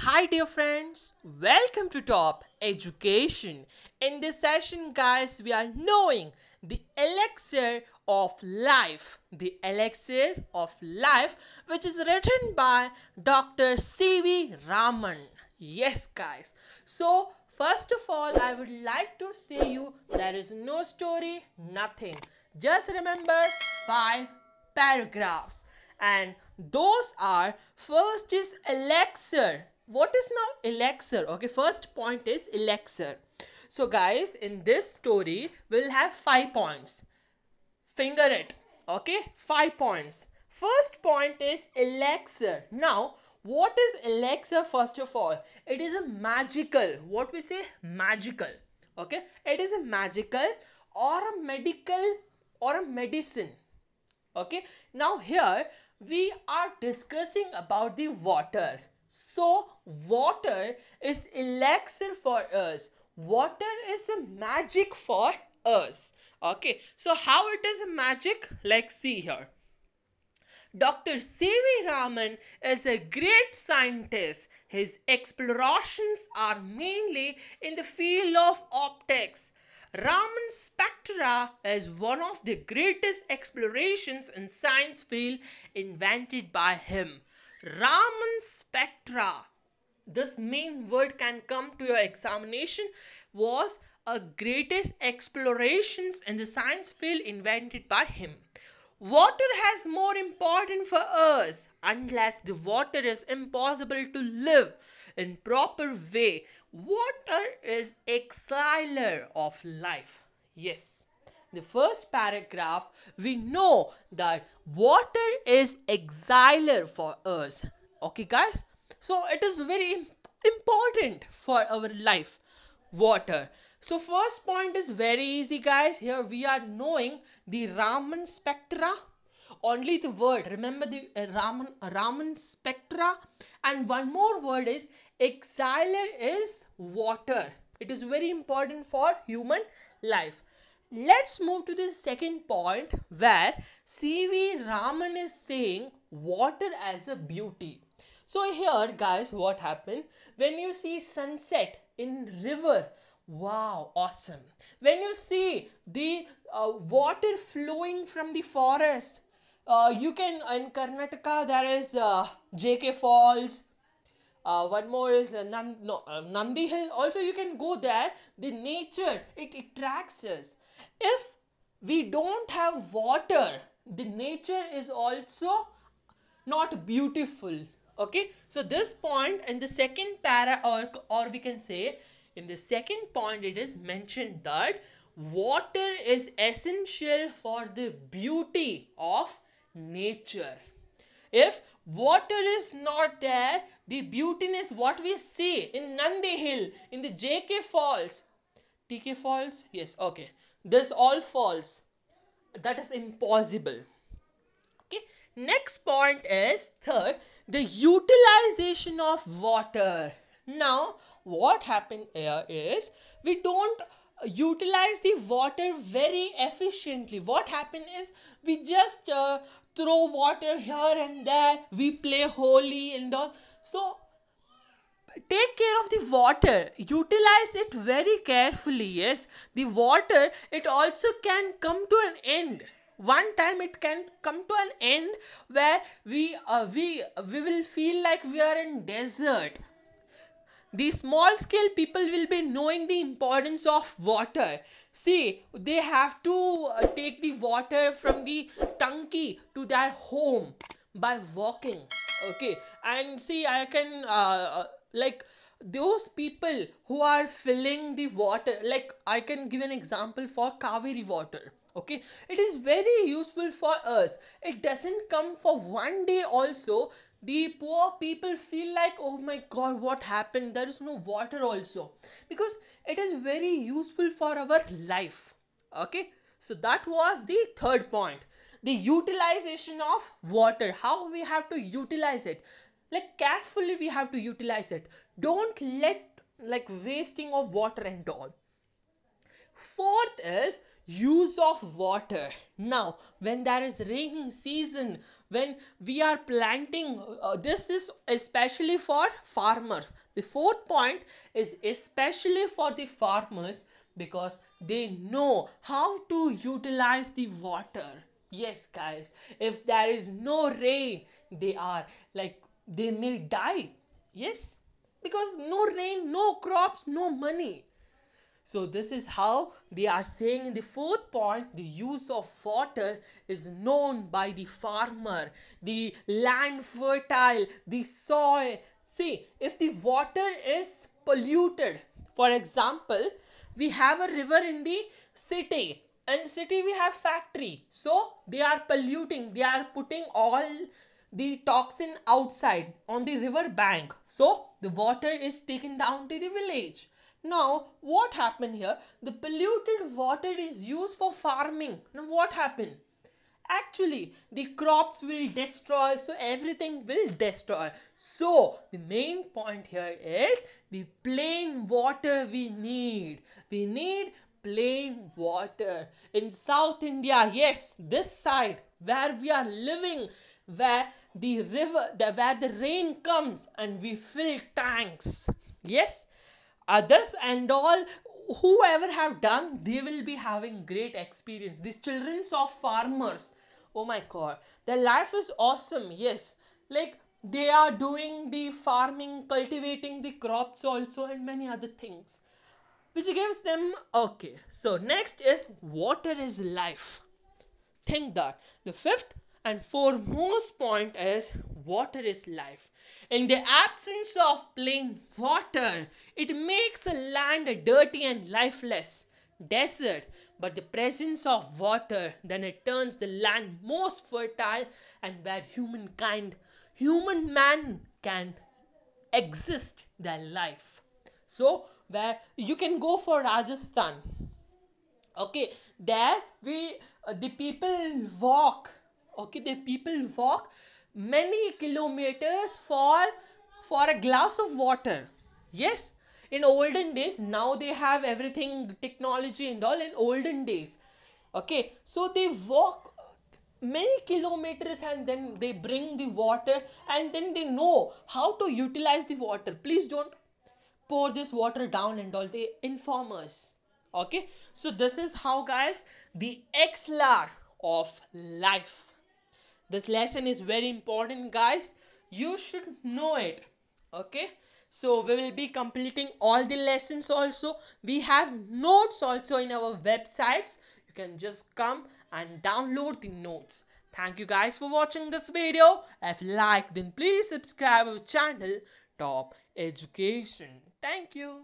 Hi dear friends, welcome to Top Education. In this session guys, we are knowing the elixir of life, the elixir of life which is written by Dr. CV Raman. Yes guys. So First of all, I would like to say you there is no story, nothing. Just remember five paragraphs. And those are first is elixir. What is now elixir? Okay, first point is elixir. So, guys, in this story, we'll have five points. Finger it. Okay, five points. First point is elixir. Now, what is elixir first of all it is a magical what we say magical okay it is a magical or a medical or a medicine okay now here we are discussing about the water so water is elixir for us water is a magic for us okay so how it is magic let's see here Dr. C.V. Raman is a great scientist. His explorations are mainly in the field of optics. Raman's spectra is one of the greatest explorations in science field invented by him. Raman's spectra this main word can come to your examination was a greatest explorations in the science field invented by him Water has more important for us. Unless the water is impossible to live in proper way. Water is exiler of life. Yes. The first paragraph we know that water is exiler for us. Okay guys? So it is very important for our life. Water so first point is very easy guys. Here we are knowing the Raman spectra. Only the word. Remember the uh, Raman, uh, Raman spectra. And one more word is exhaler is water. It is very important for human life. Let's move to the second point where C.V. Raman is saying water as a beauty. So here guys what happened when you see sunset in river Wow, awesome. When you see the uh, water flowing from the forest, uh, you can, in Karnataka, there is uh, JK Falls. Uh, one more is uh, Nand, no, uh, Nandi Hill. Also, you can go there. The nature, it attracts us. If we don't have water, the nature is also not beautiful. Okay, so this point in the second para, or, or we can say, in the second point, it is mentioned that water is essential for the beauty of nature. If water is not there, the beautiness what we see in Nandi Hill, in the JK Falls, TK Falls, yes, okay, this all falls. That is impossible. Okay, next point is third, the utilization of water now what happened here is we don't utilize the water very efficiently what happened is we just uh, throw water here and there we play holy and all so take care of the water utilize it very carefully yes the water it also can come to an end one time it can come to an end where we uh, we we will feel like we are in desert the small scale people will be knowing the importance of water see they have to uh, take the water from the tanki to their home by walking okay and see i can uh, uh, like those people who are filling the water like i can give an example for kaveri water okay it is very useful for us it doesn't come for one day also the poor people feel like oh my god what happened there is no water also because it is very useful for our life okay so that was the third point the utilization of water how we have to utilize it like carefully we have to utilize it don't let like wasting of water and all Fourth is use of water. Now, when there is rainy season, when we are planting, uh, this is especially for farmers. The fourth point is especially for the farmers because they know how to utilize the water. Yes, guys, if there is no rain, they are like they may die. Yes, because no rain, no crops, no money so this is how they are saying in the fourth point the use of water is known by the farmer, the land fertile, the soil. See, if the water is polluted, for example, we have a river in the city and city we have factory so they are polluting they are putting all the toxin outside on the river bank so the water is taken down to the village now, what happened here? The polluted water is used for farming. Now, what happened? Actually, the crops will destroy, so everything will destroy. So, the main point here is the plain water we need. We need plain water. In South India, yes, this side where we are living, where the river the, where the rain comes and we fill tanks yes others and all whoever have done they will be having great experience these children of farmers oh my god their life is awesome yes like they are doing the farming cultivating the crops also and many other things which gives them okay so next is water is life think that the fifth and foremost point is water is life. In the absence of plain water, it makes a land dirty and lifeless, desert. But the presence of water, then it turns the land most fertile and where humankind, human man can exist their life. So, where you can go for Rajasthan. Okay, there we uh, the people walk okay the people walk many kilometers for for a glass of water yes in olden days now they have everything technology and all in olden days okay so they walk many kilometers and then they bring the water and then they know how to utilize the water please don't pour this water down and all they inform us okay so this is how guys the xlar of life this lesson is very important guys you should know it okay so we will be completing all the lessons also we have notes also in our websites you can just come and download the notes thank you guys for watching this video if you like then please subscribe our channel top education thank you